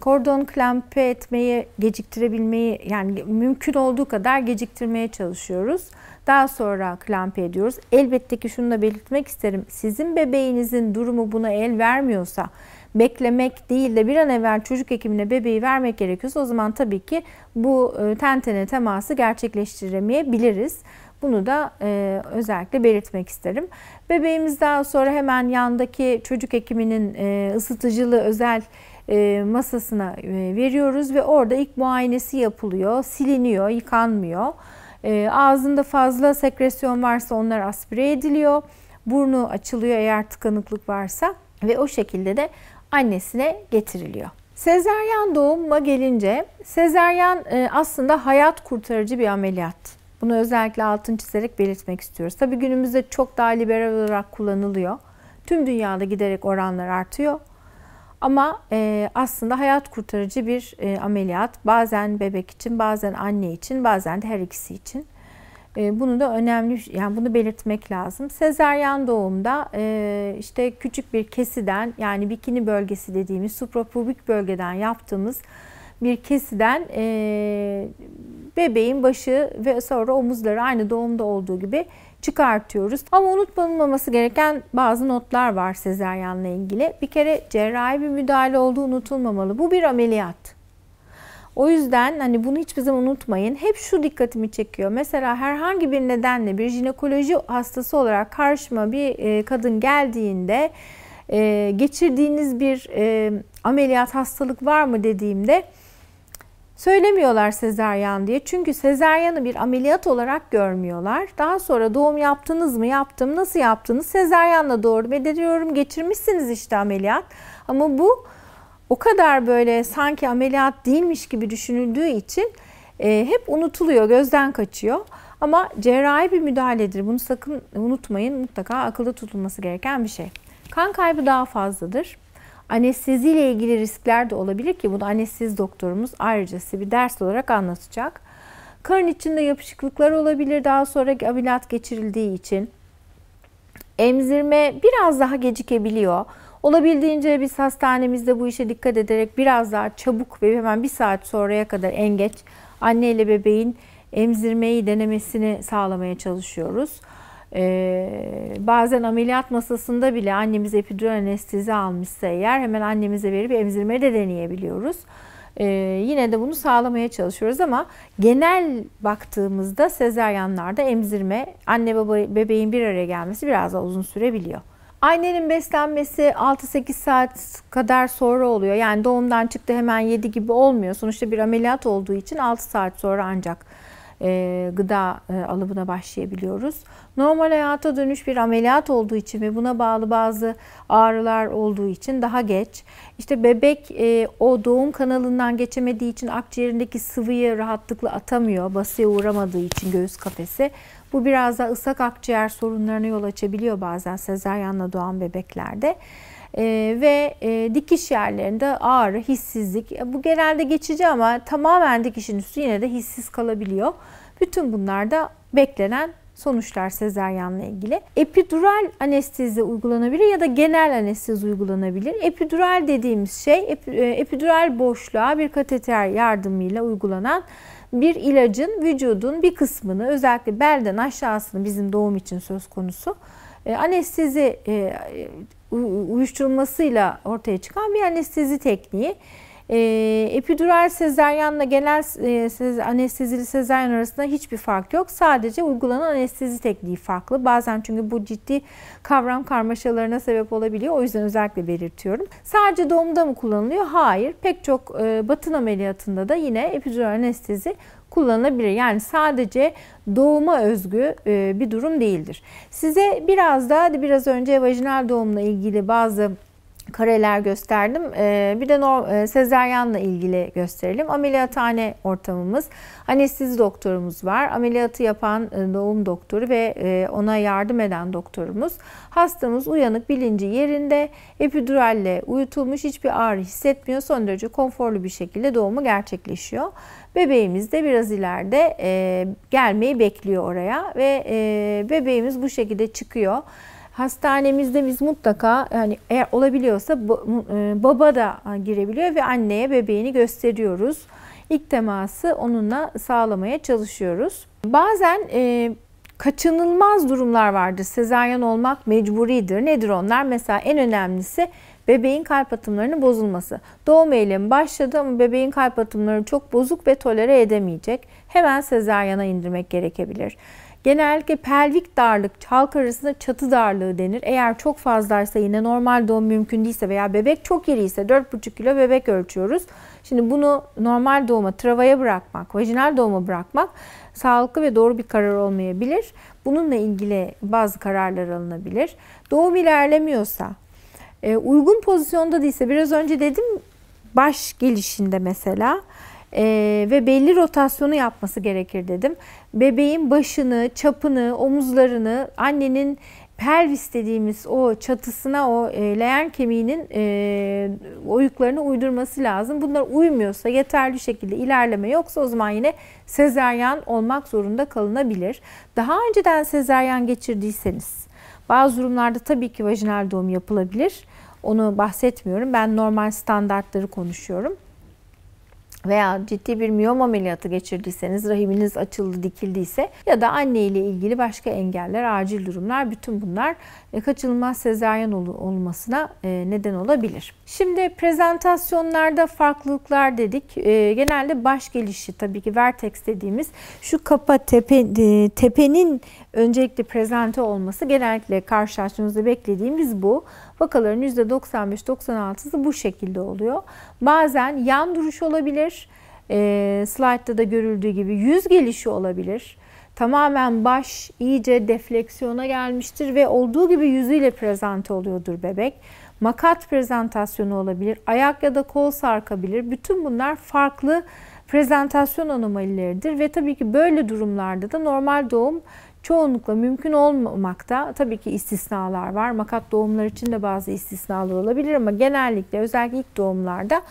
Speaker 1: kordon klempe etmeyi geciktirebilmeyi yani mümkün olduğu kadar geciktirmeye çalışıyoruz. Daha sonra klampe ediyoruz. Elbette ki şunu da belirtmek isterim. Sizin bebeğinizin durumu buna el vermiyorsa beklemek değil de bir an evvel çocuk hekimine bebeği vermek gerekiyorsa o zaman tabii ki bu e, tentene teması gerçekleştiremeyebiliriz. Bunu da e, özellikle belirtmek isterim. Bebeğimiz daha sonra hemen yandaki çocuk hekiminin e, ısıtıcılı özel e, masasına e, veriyoruz ve orada ilk muayenesi yapılıyor, siliniyor, yıkanmıyor. E, ağzında fazla sekresyon varsa onlar aspire ediliyor. Burnu açılıyor eğer tıkanıklık varsa ve o şekilde de annesine getiriliyor. Sezeryan doğuma gelince, sezeryan aslında hayat kurtarıcı bir ameliyat. Bunu özellikle altın çizerek belirtmek istiyoruz. Tabii günümüzde çok daha liberal olarak kullanılıyor. Tüm dünyada giderek oranlar artıyor. Ama e, aslında hayat kurtarıcı bir e, ameliyat. Bazen bebek için, bazen anne için, bazen de her ikisi için. E, bunu da önemli, yani bunu belirtmek lazım. Sezeryan doğumda e, işte küçük bir kesiden yani bikini bölgesi dediğimiz suprapubik bölgeden yaptığımız bir kesiden e, bebeğin başı ve sonra omuzları aynı doğumda olduğu gibi çıkartıyoruz. Ama unutulmaması gereken bazı notlar var sezeryanla ilgili. Bir kere cerrahi bir müdahale olduğu unutulmamalı. Bu bir ameliyat. O yüzden hani bunu hiçbir zaman unutmayın. Hep şu dikkatimi çekiyor. Mesela herhangi bir nedenle bir jinekoloji hastası olarak karşıma bir e, kadın geldiğinde e, geçirdiğiniz bir e, ameliyat hastalık var mı dediğimde Söylemiyorlar sezeryan diye. Çünkü sezaryanı bir ameliyat olarak görmüyorlar. Daha sonra doğum yaptınız mı? Yaptım. Nasıl yaptınız? Sezeryanla doğurdum. E geçirmişsiniz işte ameliyat. Ama bu o kadar böyle sanki ameliyat değilmiş gibi düşünüldüğü için e, hep unutuluyor, gözden kaçıyor. Ama cerrahi bir müdahaledir. Bunu sakın unutmayın. Mutlaka akılda tutulması gereken bir şey. Kan kaybı daha fazladır. Anestezi ile ilgili riskler de olabilir ki bunu anestezi doktorumuz ayrıca size bir ders olarak anlatacak. Karın içinde yapışıklıklar olabilir daha sonra ameliyat geçirildiği için. Emzirme biraz daha gecikebiliyor. Olabildiğince biz hastanemizde bu işe dikkat ederek biraz daha çabuk ve hemen bir saat sonraya kadar en geç anne ile bebeğin emzirmeyi denemesini sağlamaya çalışıyoruz. Ee, bazen ameliyat masasında bile annemiz epidural anestezi almışsa eğer hemen annemize verip emzirmeyi de deneyebiliyoruz. Ee, yine de bunu sağlamaya çalışıyoruz ama genel baktığımızda sezeryanlarda emzirme, anne baba bebeğin bir araya gelmesi biraz daha uzun sürebiliyor. Annenin beslenmesi 6-8 saat kadar sonra oluyor. Yani doğumdan çıktı hemen 7 gibi olmuyor. Sonuçta bir ameliyat olduğu için 6 saat sonra ancak e, gıda e, alımına başlayabiliyoruz. Normal hayata dönüş bir ameliyat olduğu için ve buna bağlı bazı ağrılar olduğu için daha geç. İşte bebek e, o doğum kanalından geçemediği için akciğerindeki sıvıyı rahatlıkla atamıyor. Basıya uğramadığı için göğüs kafesi. Bu biraz da ıslak akciğer sorunlarına yol açabiliyor bazen sezaryenle doğan bebeklerde e, ve e, dikiş yerlerinde ağrı, hissizlik. Bu genelde geçici ama tamamen dikişin üstü yine de hissiz kalabiliyor. Bütün bunlar da beklenen sonuçlar sezeryanla ilgili. Epidural anestezi uygulanabilir ya da genel anestezi uygulanabilir. Epidural dediğimiz şey e, epidural boşluğa bir kateter yardımıyla uygulanan bir ilacın vücudun bir kısmını özellikle belden aşağısını bizim doğum için söz konusu e, anestezi e, uyuşturulmasıyla ortaya çıkan bir anestezi tekniği. Ee, epidural sezeryanla genel e, sez, anestezili sezeryan arasında hiçbir fark yok. Sadece uygulanan anestezi tekniği farklı. Bazen çünkü bu ciddi kavram karmaşalarına sebep olabiliyor. O yüzden özellikle belirtiyorum. Sadece doğumda mı kullanılıyor? Hayır. Pek çok e, batın ameliyatında da yine epidural anestezi kullanılabilir. Yani sadece doğuma özgü e, bir durum değildir. Size biraz daha biraz önce vajinal doğumla ilgili bazı kareler gösterdim. E, bir de norm, e, sezeryanla ilgili gösterelim. Ameliyathane ortamımız. Anestezi doktorumuz var. Ameliyatı yapan doğum doktoru ve ona yardım eden doktorumuz. Hastamız uyanık bilinci yerinde. Epiduralle uyutulmuş hiçbir ağrı hissetmiyor. Son derece konforlu bir şekilde doğumu gerçekleşiyor. Bebeğimiz de biraz ileride e, gelmeyi bekliyor oraya ve e, bebeğimiz bu şekilde çıkıyor. Hastanemizde biz mutlaka yani eğer olabiliyorsa e, baba da girebiliyor ve anneye bebeğini gösteriyoruz. İlk teması onunla sağlamaya çalışıyoruz. Bazen e, kaçınılmaz durumlar vardır. Sezaryen olmak mecburidir. Nedir onlar? Mesela en önemlisi Bebeğin kalp atımlarının bozulması. Doğum eylemi başladı ama bebeğin kalp atımları çok bozuk ve tolere edemeyecek. Hemen sezaryana indirmek gerekebilir. Genellikle pelvik darlık, halk arasında çatı darlığı denir. Eğer çok fazlaysa yine normal doğum mümkün değilse veya bebek çok iri 4,5 kilo bebek ölçüyoruz. Şimdi bunu normal doğuma, travaya bırakmak, vajinal doğuma bırakmak sağlıklı ve doğru bir karar olmayabilir. Bununla ilgili bazı kararlar alınabilir. Doğum ilerlemiyorsa, e, uygun pozisyonda değilse biraz önce dedim baş gelişinde mesela e, ve belli rotasyonu yapması gerekir dedim. Bebeğin başını, çapını, omuzlarını annenin pelvis dediğimiz o çatısına o e, leğen kemiğinin e, oyuklarını uydurması lazım. Bunlar uymuyorsa yeterli şekilde ilerleme yoksa o zaman yine sezeryan olmak zorunda kalınabilir. Daha önceden sezeryan geçirdiyseniz bazı durumlarda tabii ki vajinal doğum yapılabilir. Onu bahsetmiyorum. Ben normal standartları konuşuyorum. Veya ciddi bir miyom ameliyatı geçirdiyseniz, rahiminiz açıldı, dikildiyse ya da anne ile ilgili başka engeller, acil durumlar, bütün bunlar e, kaçınılmaz sezaryen olmasına e, neden olabilir. Şimdi prezentasyonlarda farklılıklar dedik. E, genelde baş gelişi tabii ki vertex dediğimiz şu kapa tepe, tepenin öncelikle prezente olması genellikle karşılaştığımızda beklediğimiz bu. Vakaların %95-96'sı bu şekilde oluyor. Bazen yan duruş olabilir. E, ee, slide'da da görüldüğü gibi yüz gelişi olabilir. Tamamen baş iyice defleksiyona gelmiştir ve olduğu gibi yüzüyle prezente oluyordur bebek. Makat prezentasyonu olabilir, ayak ya da kol sarkabilir. Bütün bunlar farklı prezentasyon anomalileridir ve tabii ki böyle durumlarda da normal doğum çoğunlukla mümkün olmamakta. Tabii ki istisnalar var. Makat doğumlar için de bazı istisnalar olabilir ama genellikle özellikle ilk doğumlarda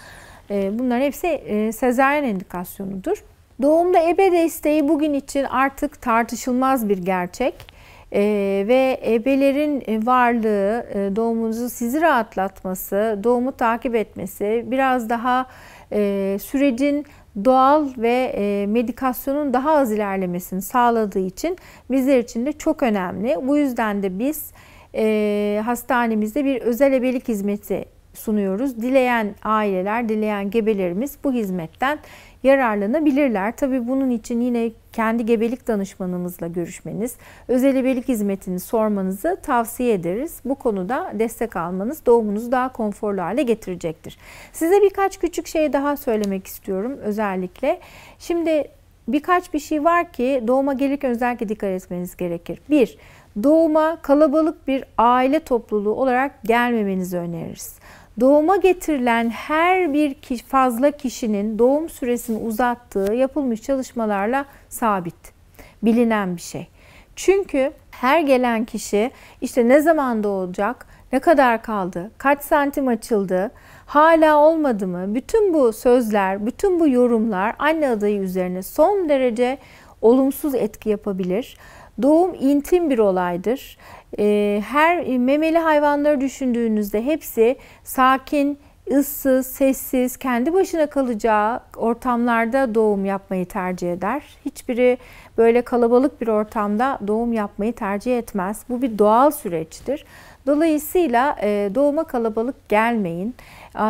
Speaker 1: e, bunların hepsi e, sezaryen indikasyonudur. Doğumda ebe desteği bugün için artık tartışılmaz bir gerçek. Ee, ve ebelerin e, varlığı, doğumunuzu sizi rahatlatması, doğumu takip etmesi, biraz daha e, sürecin doğal ve e, medikasyonun daha az ilerlemesini sağladığı için bizler için de çok önemli. Bu yüzden de biz e, hastanemizde bir özel ebelik hizmeti sunuyoruz. Dileyen aileler, dileyen gebelerimiz bu hizmetten yararlanabilirler. Tabi bunun için yine kendi gebelik danışmanımızla görüşmeniz, özel gebelik hizmetini sormanızı tavsiye ederiz. Bu konuda destek almanız doğumunuzu daha konforlu hale getirecektir. Size birkaç küçük şey daha söylemek istiyorum özellikle. Şimdi birkaç bir şey var ki doğuma gelirken özellikle dikkat etmeniz gerekir. Bir, doğuma kalabalık bir aile topluluğu olarak gelmemenizi öneririz doğuma getirilen her bir fazla kişinin doğum süresini uzattığı yapılmış çalışmalarla sabit. Bilinen bir şey. Çünkü her gelen kişi işte ne zaman doğacak, ne kadar kaldı, kaç santim açıldı, hala olmadı mı? Bütün bu sözler, bütün bu yorumlar anne adayı üzerine son derece olumsuz etki yapabilir. Doğum intim bir olaydır. Ee, her e, memeli hayvanları düşündüğünüzde hepsi sakin, ıssız, sessiz, kendi başına kalacağı ortamlarda doğum yapmayı tercih eder. Hiçbiri böyle kalabalık bir ortamda doğum yapmayı tercih etmez. Bu bir doğal süreçtir. Dolayısıyla e, doğuma kalabalık gelmeyin ee,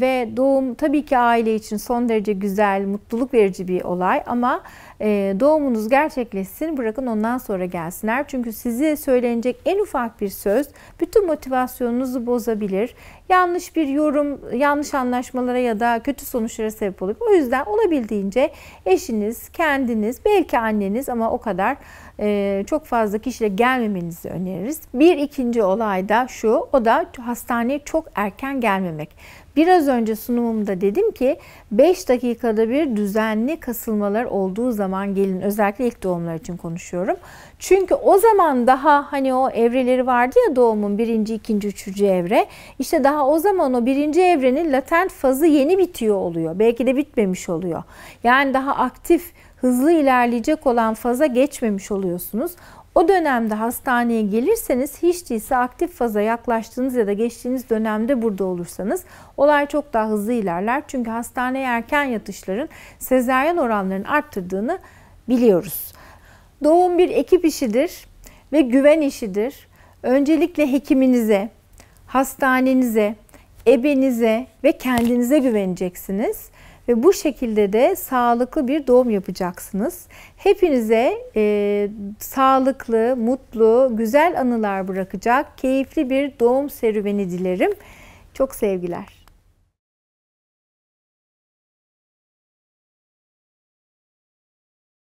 Speaker 1: ve doğum tabii ki aile için son derece güzel, mutluluk verici bir olay ama ee, doğumunuz gerçekleşsin bırakın ondan sonra gelsinler. Çünkü size söylenecek en ufak bir söz bütün motivasyonunuzu bozabilir. Yanlış bir yorum, yanlış anlaşmalara ya da kötü sonuçlara sebep olur. O yüzden olabildiğince eşiniz, kendiniz, belki anneniz ama o kadar e, çok fazla kişiyle gelmemenizi öneririz. Bir ikinci olay da şu, o da hastaneye çok erken gelmemek. Biraz önce sunumumda dedim ki 5 dakikada bir düzenli kasılmalar olduğu zaman gelin özellikle ilk doğumlar için konuşuyorum. Çünkü o zaman daha hani o evreleri vardı ya doğumun birinci, ikinci, üçüncü evre. İşte daha o zaman o birinci evrenin latent fazı yeni bitiyor oluyor. Belki de bitmemiş oluyor. Yani daha aktif hızlı ilerleyecek olan faza geçmemiş oluyorsunuz. O dönemde hastaneye gelirseniz hiç değilse aktif faza yaklaştığınız ya da geçtiğiniz dönemde burada olursanız olay çok daha hızlı ilerler. Çünkü hastaneye erken yatışların sezeryan oranlarını arttırdığını biliyoruz. Doğum bir ekip işidir ve güven işidir. Öncelikle hekiminize, hastanenize, ebenize ve kendinize güveneceksiniz ve bu şekilde de sağlıklı bir doğum yapacaksınız. Hepinize e, sağlıklı, mutlu, güzel anılar bırakacak keyifli bir doğum serüveni dilerim. Çok sevgiler.